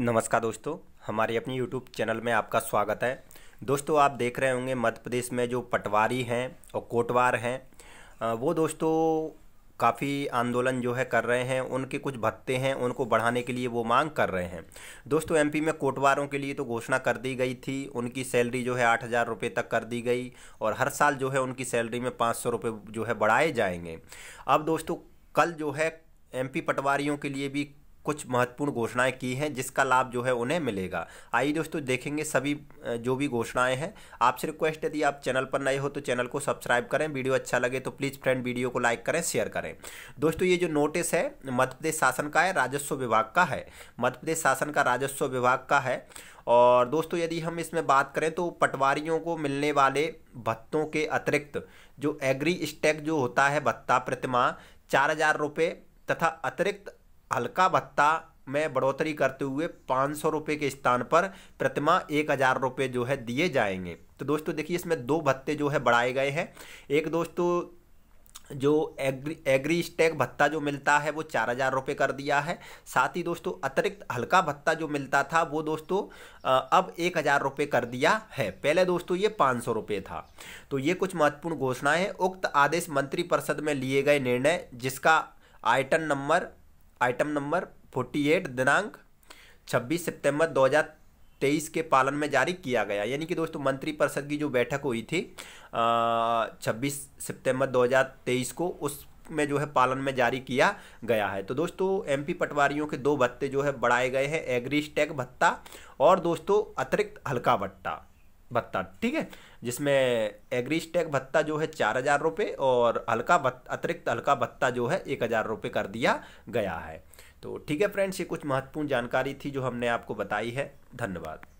नमस्कार दोस्तों हमारे अपने यूट्यूब चैनल में आपका स्वागत है दोस्तों आप देख रहे होंगे मध्य प्रदेश में जो पटवारी हैं और कोटवार हैं वो दोस्तों काफ़ी आंदोलन जो है कर रहे हैं उनके कुछ भत्ते हैं उनको बढ़ाने के लिए वो मांग कर रहे हैं दोस्तों एमपी में कोटवारों के लिए तो घोषणा कर दी गई थी उनकी सैलरी जो है आठ हज़ार रुपये तक कर दी गई और हर साल जो है उनकी सैलरी में पाँच सौ रुपये जो है बढ़ाए जाएंगे अब दोस्तों कल जो है एमपी पटवारियों के लिए भी कुछ महत्वपूर्ण घोषणाएं की हैं जिसका लाभ जो है उन्हें मिलेगा आइए दोस्तों देखेंगे सभी जो भी घोषणाएं हैं आपसे रिक्वेस्ट यदि आप चैनल पर नए हो तो चैनल को सब्सक्राइब करें वीडियो अच्छा लगे तो प्लीज़ फ्रेंड वीडियो को लाइक करें शेयर करें दोस्तों ये जो नोटिस है मध्य प्रदेश शासन का है राजस्व विभाग का है मध्य प्रदेश शासन का राजस्व विभाग का है और दोस्तों यदि हम इसमें बात करें तो पटवारियों को मिलने वाले भत्तों के अतिरिक्त जो एग्री स्टैक जो होता है भत्ता प्रतिमा चार हज़ार रुपये तथा अतिरिक्त हल्का भत्ता में बढ़ोतरी करते हुए पाँच सौ रुपये के स्थान पर प्रतिमा एक हज़ार रुपये जो है दिए जाएंगे तो दोस्तों देखिए इसमें दो भत्ते जो है बढ़ाए गए हैं एक दोस्तों जो एग्री एग्री स्टैक भत्ता जो मिलता है वो चार हज़ार रुपये कर दिया है साथ ही दोस्तों अतिरिक्त हल्का भत्ता जो मिलता था वो दोस्तों अब एक हज़ार रुपये कर दिया है पहले दोस्तों ये पाँच सौ रुपये था तो ये कुछ महत्वपूर्ण घोषणाएं उक्त आदेश मंत्रिपरिषद में लिए गए निर्णय जिसका item number item number forty eight दिनांक छब्बीस सितंबर 2023 के पालन में जारी किया गया यानी कि दोस्तों मंत्रिपरिषद की जो बैठक हुई थी छब्बीस सितंबर 2023 को उस में जो है पालन में जारी किया गया है तो दोस्तों एमपी पटवारियों के दो भत्ते जो है बढ़ाए गए हैं एग्रीस्टैक भत्ता और दोस्तों अतिरिक्त हल्का भत्ता भत्ता ठीक है जिसमें एग्रीस्टैक भत्ता जो है चार हज़ार रुपये और हल्का अतिरिक्त हल्का भत्ता जो है एक हज़ार रुपये कर दिया गया है तो ठीक है फ्रेंड्स ये कुछ महत्वपूर्ण जानकारी थी जो हमने आपको बताई है धन्यवाद